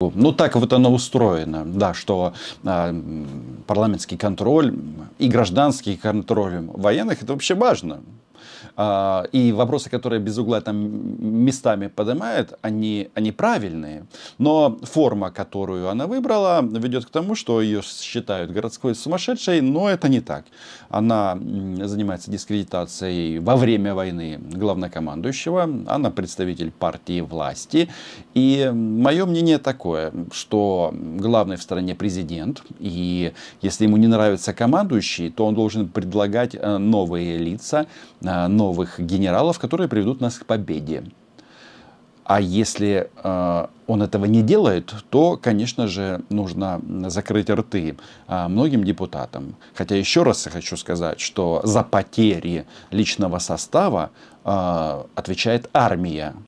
Ну, так вот оно устроено, да, что э, парламентский контроль и гражданский контроль военных – это вообще важно. А, и вопросы, которые без угла там местами поднимают, они, они правильные. Но форма, которую она выбрала, ведет к тому, что ее считают городской сумасшедшей, но это не так. Она занимается дискредитацией во время войны главнокомандующего. Она представитель партии власти. И мое мнение такое, что главный в стране президент, и если ему не нравится командующий, то он должен предлагать э, новые лица, э, Э, новых генералов, которые приведут нас к победе. А если э, он этого не делает, то, конечно же, нужно закрыть рты э, многим депутатам. Хотя еще раз я хочу сказать, что за потери личного состава э, отвечает армия.